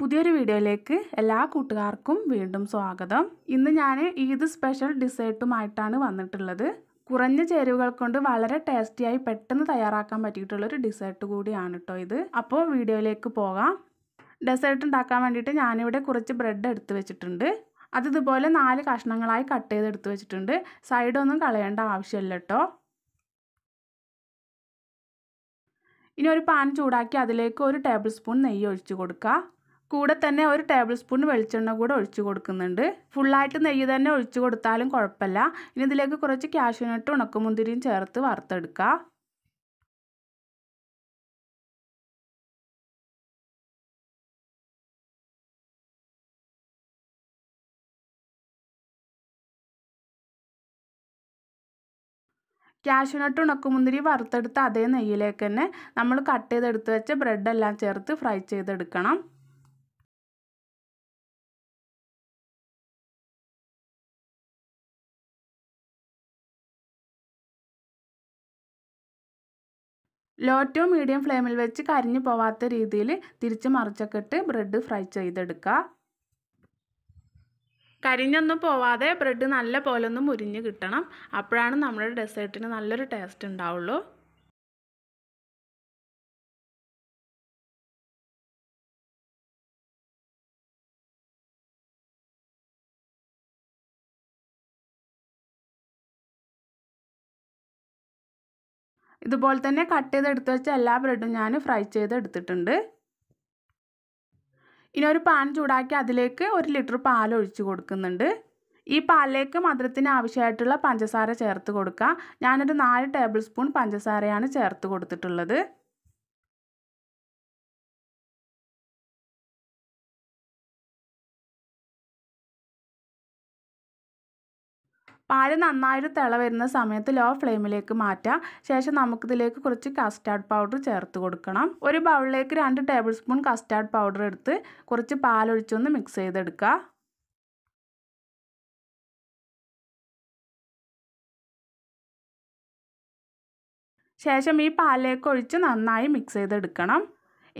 പുതിയൊരു വീഡിയോയിലേക്ക് എല്ലാ കൂട്ടുകാർക്കും വീണ്ടും സ്വാഗതം ഇന്ന് ഞാൻ ഈദ് സ്പെഷ്യൽ ഡിസേർട്ടുമായിട്ടാണ് വന്നിട്ടുള്ളത് കുറഞ്ഞ ചേരുവകൾ കൊണ്ട് വളരെ ടേസ്റ്റിയായി പെട്ടെന്ന് തയ്യാറാക്കാൻ പറ്റിയിട്ടുള്ളൊരു ഡിസേർട്ട് കൂടിയാണ് കേട്ടോ ഇത് അപ്പോൾ വീഡിയോയിലേക്ക് പോകാം ഡെസേർട്ട് ഉണ്ടാക്കാൻ വേണ്ടിയിട്ട് ഞാനിവിടെ കുറച്ച് ബ്രെഡ് എടുത്ത് വെച്ചിട്ടുണ്ട് അത് ഇതുപോലെ നാല് കഷ്ണങ്ങളായി കട്ട് ചെയ്ത് എടുത്ത് വെച്ചിട്ടുണ്ട് സൈഡൊന്നും കളയേണ്ട ആവശ്യമില്ല കേട്ടോ ഇനി ഒരു പാൻ ചൂടാക്കി അതിലേക്ക് ഒരു ടേബിൾ സ്പൂൺ നെയ്യ് ഒഴിച്ച് കൊടുക്കുക കൂടെ തന്നെ ഒരു ടേബിൾ സ്പൂൺ വെളിച്ചെണ്ണ കൂടെ ഒഴിച്ചു കൊടുക്കുന്നുണ്ട് ഫുള്ളായിട്ട് നെയ്യ് തന്നെ ഒഴിച്ചു കൊടുത്താലും കുഴപ്പമില്ല ഇനി ഇതിലേക്ക് കുറച്ച് കാഷ്യൂനട്ട് ഉണക്കമുന്തിരിയും ചേർത്ത് വറുത്തെടുക്കുക കാഷ്യൂനട്ട് ഉണക്കുമുന്തിരി വറുത്തെടുത്ത അതേ നെയ്യിലേക്ക് തന്നെ നമ്മൾ കട്ട് ചെയ്തെടുത്ത് വെച്ച ബ്രെഡെല്ലാം ചേർത്ത് ഫ്രൈ ചെയ്തെടുക്കണം ലോ ടു മീഡിയം ഫ്ലെയിമിൽ വെച്ച് കരിഞ്ഞു പോവാത്ത രീതിയിൽ തിരിച്ച് മറിച്ചൊക്കെ ഇട്ട് ബ്രെഡ് ഫ്രൈ ചെയ്തെടുക്കുക കരിഞ്ഞൊന്നും പോവാതെ ബ്രെഡ് നല്ല പോലെ ഒന്ന് മുരിഞ്ഞ് കിട്ടണം അപ്പോഴാണ് നമ്മുടെ ഡെസേർട്ടിന് നല്ലൊരു ടേസ്റ്റ് ഉണ്ടാവുള്ളൂ ഇതുപോലെ തന്നെ കട്ട് ചെയ്തെടുത്ത് വെച്ച എല്ലാ ബ്രെഡും ഞാൻ ഫ്രൈ ചെയ്തെടുത്തിട്ടുണ്ട് ഇനി ഒരു പാൻ ചൂടാക്കി അതിലേക്ക് ഒരു ലിറ്റർ പാൽ ഒഴിച്ച് കൊടുക്കുന്നുണ്ട് ഈ പാലിലേക്ക് മധുരത്തിന് ആവശ്യമായിട്ടുള്ള പഞ്ചസാര ചേർത്ത് കൊടുക്കുക ഞാനൊരു നാല് ടേബിൾ സ്പൂൺ പഞ്ചസാരയാണ് ചേർത്ത് കൊടുത്തിട്ടുള്ളത് പാല് നന്നായിട്ട് തിള വരുന്ന സമയത്ത് ലോ ഫ്ലെയിമിലേക്ക് മാറ്റാം ശേഷം നമുക്കിതിലേക്ക് കുറച്ച് കസ്റ്റാർഡ് പൗഡർ ചേർത്ത് കൊടുക്കണം ഒരു ബൗളിലേക്ക് രണ്ട് ടേബിൾ സ്പൂൺ കസ്റ്റാർഡ് പൗഡർ എടുത്ത് കുറച്ച് പാലൊഴിച്ചൊന്ന് മിക്സ് ചെയ്തെടുക്കുക ശേഷം ഈ പാലിലേക്ക് ഒഴിച്ച് നന്നായി മിക്സ് ചെയ്തെടുക്കണം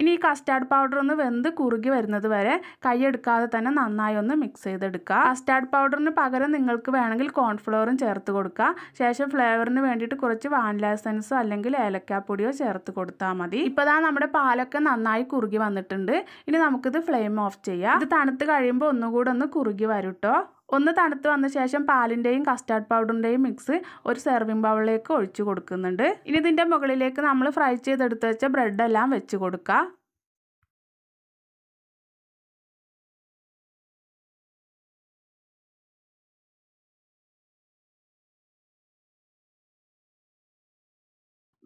ഇനി ഈ കസ്റ്റാർഡ് പൗഡർ ഒന്ന് വെന്ത് കുറുകി വരുന്നത് വരെ കൈയെടുക്കാതെ തന്നെ നന്നായി ഒന്ന് മിക്സ് ചെയ്തെടുക്കുക കസ്റ്റാർഡ് പൗഡറിന് പകരം നിങ്ങൾക്ക് വേണമെങ്കിൽ കോൺഫ്ലോറും ചേർത്ത് കൊടുക്കുക ശേഷം ഫ്ലേവറിന് വേണ്ടിയിട്ട് കുറച്ച് വാനില എസൻസോ അല്ലെങ്കിൽ ഏലക്കാപ്പൊടിയോ ചേർത്ത് കൊടുത്താൽ മതി ഇപ്പോൾ നമ്മുടെ പാലൊക്കെ നന്നായി കുറുകി വന്നിട്ടുണ്ട് ഇനി നമുക്കിത് ഫ്ലെയിം ഓഫ് ചെയ്യാം ഇത് തണുത്ത് കഴിയുമ്പോൾ ഒന്നുകൂടെ ഒന്ന് കുറുകി വരും ഒന്ന് തണുത്ത് വന്ന ശേഷം പാലിൻ്റെയും കസ്റ്റാർഡ് പൗഡറിൻ്റെയും മിക്സ് ഒരു സെർവിംഗ് ബൗളിലേക്ക് ഒഴിച്ചു കൊടുക്കുന്നുണ്ട് ഇനി ഇതിൻ്റെ മുകളിലേക്ക് നമ്മൾ ഫ്രൈ ചെയ്തെടുത്ത് വെച്ച ബ്രെഡെല്ലാം വെച്ച് കൊടുക്കുക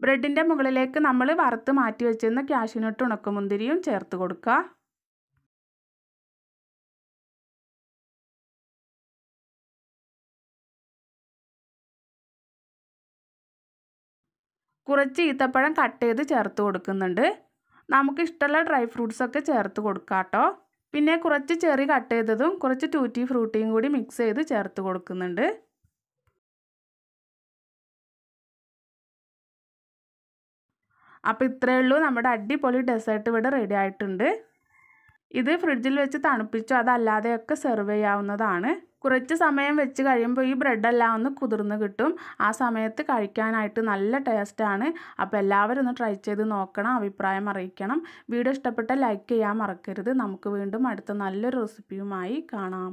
ബ്രെഡിൻ്റെ മുകളിലേക്ക് നമ്മൾ വറുത്ത് മാറ്റി വെച്ചിരുന്ന ക്യാഷ്യൂനട്ട് ഉണക്കമുന്തിരിയും ചേർത്ത് കൊടുക്കുക കുറച്ച് ഈത്തപ്പഴം കട്ട് ചെയ്ത് ചേർത്ത് കൊടുക്കുന്നുണ്ട് ഇഷ്ടമുള്ള ഡ്രൈ ഫ്രൂട്ട്സൊക്കെ ചേർത്ത് കൊടുക്കാം കേട്ടോ പിന്നെ കുറച്ച് ചെറി കട്ട് ചെയ്തതും കുറച്ച് ടൂറ്റി ഫ്രൂട്ടിയും കൂടി മിക്സ് ചെയ്ത് ചേർത്ത് കൊടുക്കുന്നുണ്ട് അപ്പോൾ ഇത്രയേ ഉള്ളൂ നമ്മുടെ അടിപൊളി ഡെസേർട്ട് ഇവിടെ റെഡി ആയിട്ടുണ്ട് ഇത് ഫ്രിഡ്ജിൽ വെച്ച് തണുപ്പിച്ചോ അതല്ലാതെയൊക്കെ സെർവ് ചെയ്യാവുന്നതാണ് കുറച്ച് സമയം വെച്ച് കഴിയുമ്പോൾ ഈ ബ്രെഡെല്ലാം ഒന്ന് കുതിർന്ന് കിട്ടും ആ സമയത്ത് കഴിക്കാനായിട്ട് നല്ല ടേസ്റ്റാണ് അപ്പോൾ എല്ലാവരും ഒന്ന് ട്രൈ ചെയ്ത് നോക്കണം അഭിപ്രായം അറിയിക്കണം വീഡിയോ ഇഷ്ടപ്പെട്ട ലൈക്ക് ചെയ്യാൻ മറക്കരുത് നമുക്ക് വീണ്ടും അടുത്ത നല്ലൊരു റെസിപ്പിയുമായി കാണാം